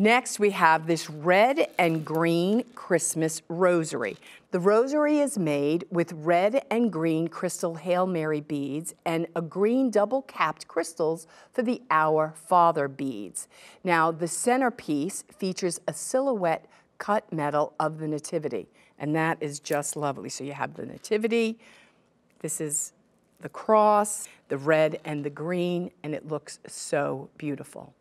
Next, we have this red and green Christmas rosary. The rosary is made with red and green crystal Hail Mary beads and a green double capped crystals for the Our Father beads. Now, the centerpiece features a silhouette cut metal of the Nativity, and that is just lovely. So you have the Nativity, this is the cross, the red and the green, and it looks so beautiful.